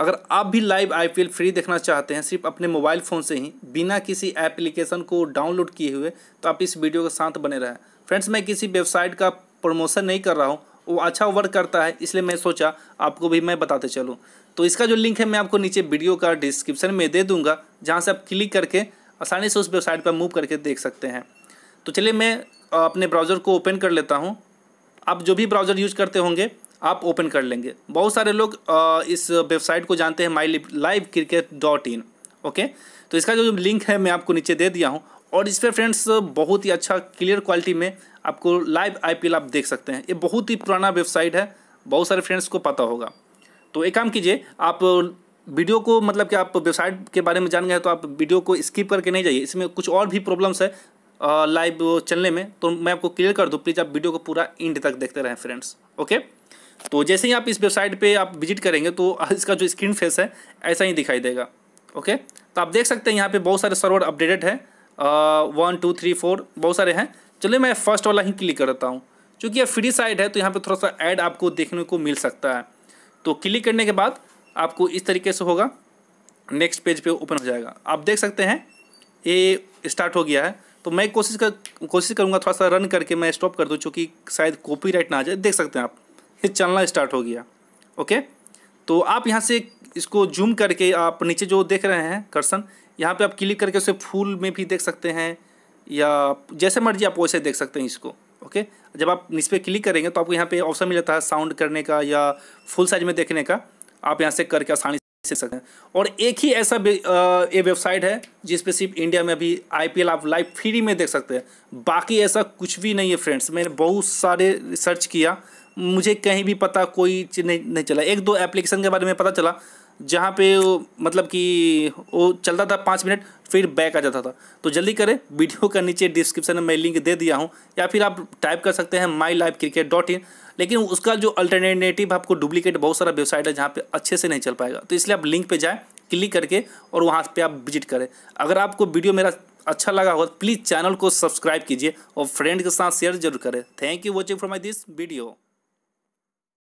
अगर आप भी लाइव आईपीएल फ्री देखना चाहते हैं सिर्फ अपने मोबाइल फ़ोन से ही बिना किसी एप्लीकेशन को डाउनलोड किए हुए तो आप इस वीडियो के साथ बने रहें फ्रेंड्स मैं किसी वेबसाइट का प्रमोशन नहीं कर रहा हूँ वो अच्छा वर्क करता है इसलिए मैं सोचा आपको भी मैं बताते चलूँ तो इसका जो लिंक है मैं आपको नीचे वीडियो का डिस्क्रिप्शन में दे दूँगा जहाँ से आप क्लिक करके आसानी से उस वेबसाइट पर मूव करके देख सकते हैं तो चलिए मैं अपने ब्राउज़र को ओपन कर लेता हूँ आप जो भी ब्राउज़र यूज करते होंगे आप ओपन कर लेंगे बहुत सारे लोग इस वेबसाइट को जानते हैं my live cricket dot in okay तो इसका जो लिंक है मैं आपको नीचे दे दिया हूँ और इस पर फ्रेंड्स बहुत ही अच्छा क्लियर क्वालिटी में आपको लाइव आई आप देख सकते हैं ये बहुत ही पुराना वेबसाइट है बहुत सारे फ्रेंड्स को पता होगा तो एक काम कीजिए आप वीडियो को मतलब कि आप वेबसाइट के बारे में जान गए तो आप वीडियो को स्किप करके नहीं जाइए इसमें कुछ और भी प्रॉब्लम्स है लाइव चलने में तो मैं आपको क्लियर कर दूँ प्लीज़ आप वीडियो को पूरा इंड तक देखते रहें फ्रेंड्स ओके तो जैसे ही आप इस वेबसाइट पे आप विजिट करेंगे तो इसका जो स्क्रीन फेस है ऐसा ही दिखाई देगा ओके तो आप देख सकते हैं यहाँ पे बहुत सारे सर्वर अपडेटेड है वन टू थ्री फोर बहुत सारे हैं चलिए मैं फर्स्ट वाला ही क्लिक करता हूँ क्योंकि यह फ्री साइट है तो यहाँ पर थोड़ा सा ऐड आपको देखने को मिल सकता है तो क्लिक करने के बाद आपको इस तरीके से होगा नेक्स्ट पेज पे ओपन हो जाएगा आप देख सकते हैं ये स्टार्ट हो गया है तो मैं कोशिश कर कोशिश करूँगा थोड़ा सा रन करके मैं स्टॉप कर दूँ चूँकि शायद कॉपी राइट ना आ जाए देख सकते हैं आप ये चलना स्टार्ट हो गया ओके तो आप यहाँ से इसको जूम करके आप नीचे जो देख रहे हैं कर्सन यहाँ पे आप क्लिक करके उसे फूल में भी देख सकते हैं या जैसे मर्जी आप वैसे देख सकते हैं इसको ओके जब आप इस पर क्लिक करेंगे तो आपको यहाँ पे ऑप्शन मिल जाता है साउंड करने का या फुल साइज में देखने का आप यहाँ से करके आसानी सीख सकते हैं और एक ही ऐसा ये वेबसाइट है जिस पे सिर्फ इंडिया में अभी आईपीएल आप लाइव फ्री में देख सकते हैं बाकी ऐसा कुछ भी नहीं है फ्रेंड्स मैंने बहुत सारे रिसर्च किया मुझे कहीं भी पता कोई नहीं नहीं चला एक दो एप्लीकेशन के बारे में पता चला जहाँ पे मतलब कि वो चलता था पाँच मिनट फिर बैक आ जाता था तो जल्दी करें वीडियो का नीचे डिस्क्रिप्शन में मैं लिंक दे दिया हूँ या फिर आप टाइप कर सकते हैं my life cricket dot in लेकिन उसका जो अल्टरनेटिव आपको डुप्लीकेट बहुत सारा वेबसाइट है जहाँ पे अच्छे से नहीं चल पाएगा तो इसलिए आप लिंक पे जाएँ क्लिक करके और वहाँ पर आप विजिट करें अगर आपको वीडियो मेरा अच्छा लगा हो प्लीज़ चैनल को सब्सक्राइब कीजिए और फ्रेंड के साथ शेयर जरूर करें thank you watching for my this video